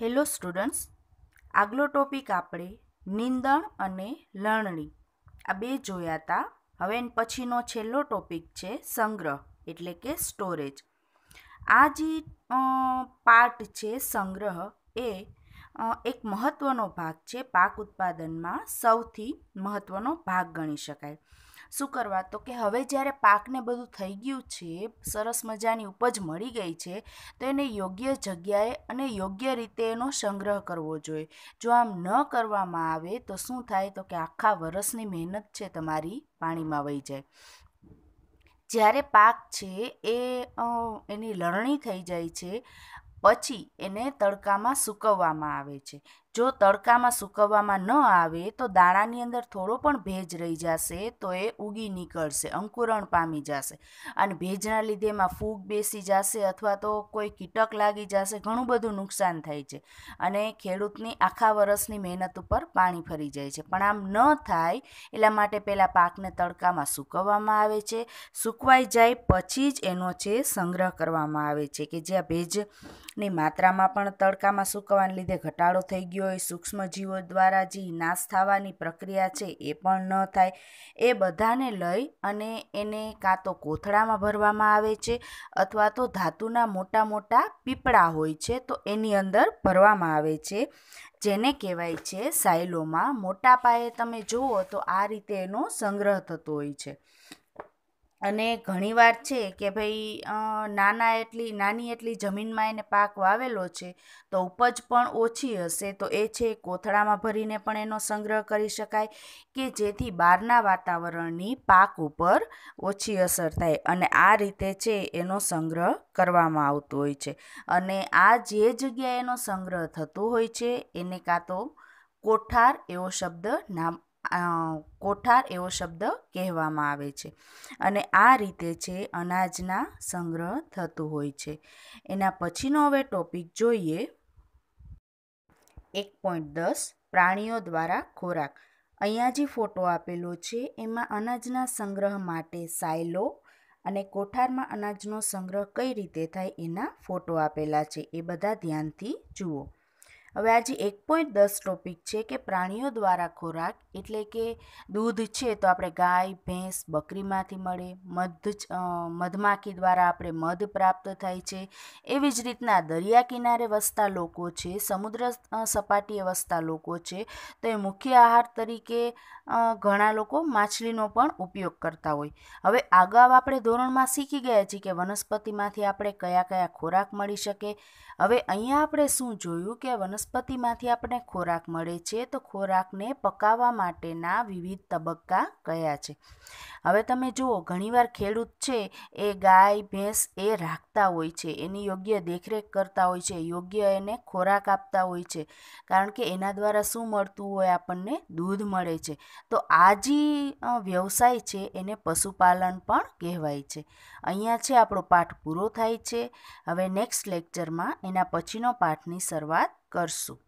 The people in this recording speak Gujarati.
હેલો સ્ટુડન્ટ્સ આગલો ટોપિક આપણે નિંદણ અને લણણી આ બે જોયા હતા હવે પછીનો છેલ્લો ટોપિક છે સંગ્રહ એટલે કે સ્ટોરેજ આ જે પાર્ટ છે સંગ્રહ એ એક મહત્ત્વનો ભાગ છે પાક ઉત્પાદનમાં સૌથી મહત્ત્વનો ભાગ ગણી શકાય શું કરવા તો કે હવે જ્યારે પાકને બધું થઈ ગયું છે સરસ મજાની ઉપજ મળી ગઈ છે તો એને યોગ્ય જગ્યાએ અને યોગ્ય રીતે એનો સંગ્રહ કરવો જોઈએ જો આમ ન કરવામાં આવે તો શું થાય તો કે આખા વરસની મહેનત છે તમારી પાણીમાં વહી જાય જ્યારે પાક છે એ એની લણણી થઈ જાય છે પછી એને તડકામાં સૂકવવામાં આવે છે જો તડકામાં સૂકવવામાં ન આવે તો દાણાની અંદર થોડો પણ ભેજ રહી જશે તો એ ઉગી નીકળશે અંકુરણ પામી જશે અને ભેજના લીધે એમાં ફૂગ બેસી જશે અથવા તો કોઈ કીટક લાગી જશે ઘણું બધું નુકસાન થાય છે અને ખેડૂતની આખા વરસની મહેનત ઉપર પાણી ફરી જાય છે પણ આમ ન થાય એટલા માટે પહેલાં પાકને તડકામાં સૂકવવામાં આવે છે સૂકવાઈ જાય પછી જ એનો છે સંગ્રહ કરવામાં આવે છે કે જ્યાં ભેજની માત્રામાં પણ તડકામાં સૂકવવાને લીધે ઘટાડો થઈ ગયો પ્રજાતિઓએ સૂક્ષ્મજીવો દ્વારા જે નાશ થવાની પ્રક્રિયા છે એ પણ ન થાય એ બધાને લઈ અને એને કાં તો કોથળામાં ભરવામાં આવે છે અથવા તો ધાતુના મોટા મોટા પીપળા હોય છે તો એની અંદર ભરવામાં આવે છે જેને કહેવાય છે સાયલોમાં મોટા પાયે તમે જુઓ તો આ રીતે એનો સંગ્રહ થતો હોય છે અને ઘણીવાર છે કે ભાઈ નાના એટલી નાની એટલી જમીનમાં એને પાક વાવેલો છે તો ઉપજ પણ ઓછી હશે તો એ છે કોથળામાં ભરીને પણ એનો સંગ્રહ કરી શકાય કે જેથી બહારના વાતાવરણની પાક ઉપર ઓછી અસર થાય અને આ રીતે છે એનો સંગ્રહ કરવામાં આવતો હોય છે અને આ જે જગ્યાએ એનો સંગ્રહ થતો હોય છે એને કાં તો કોઠાર એવો શબ્દ નામ કોઠાર એવો શબ્દ કહેવામાં આવે છે અને આ રીતે છે અનાજના સંગ્રહ થતું હોય છે એના પછીનો હવે ટોપિક જોઈએ એક પોઈન્ટ દસ પ્રાણીઓ દ્વારા ખોરાક અહીંયા જે ફોટો આપેલો છે એમાં અનાજના સંગ્રહ માટે સાયલો અને કોઠારમાં અનાજનો સંગ્રહ કઈ રીતે થાય એના ફોટો આપેલા છે એ બધા ધ્યાનથી જુઓ હવે આજે એક પોઈન્ટ દસ ટોપિક છે કે પ્રાણીઓ દ્વારા ખોરાક એટલે કે દૂધ છે તો આપણે ગાય ભેંસ બકરીમાંથી મળે મધ મધમાખી દ્વારા આપણે મધ પ્રાપ્ત થાય છે એવી જ રીતના દરિયા કિનારે વસતા લોકો છે સમુદ્ર સપાટીએ વસતા લોકો છે તો એ મુખ્ય આહાર તરીકે ઘણા લોકો માછલીનો પણ ઉપયોગ કરતા હોય હવે અગાઉ આપણે ધોરણમાં શીખી ગયા છીએ કે વનસ્પતિમાંથી આપણે કયા કયા ખોરાક મળી શકે હવે અહીંયા આપણે શું જોયું કે વનસ્પતિ વનસ્પતિમાંથી આપણે ખોરાક મળે છે તો ખોરાકને પકાવવા માટેના વિવિધ તબક્કા કયા છે હવે તમે જુઓ ઘણીવાર ખેડૂત છે એ ગાય ભેંસ એ રાખતા હોય છે એની યોગ્ય દેખરેખ કરતા હોય છે યોગ્ય એને ખોરાક આપતા હોય છે કારણ કે એના દ્વારા શું મળતું હોય આપણને દૂધ મળે છે તો આ જે વ્યવસાય છે એને પશુપાલન પણ કહેવાય છે અહીંયા છે આપણો પાઠ પૂરો થાય છે હવે નેક્સ્ટ લેક્ચરમાં એના પછીનો પાઠની શરૂઆત કરશું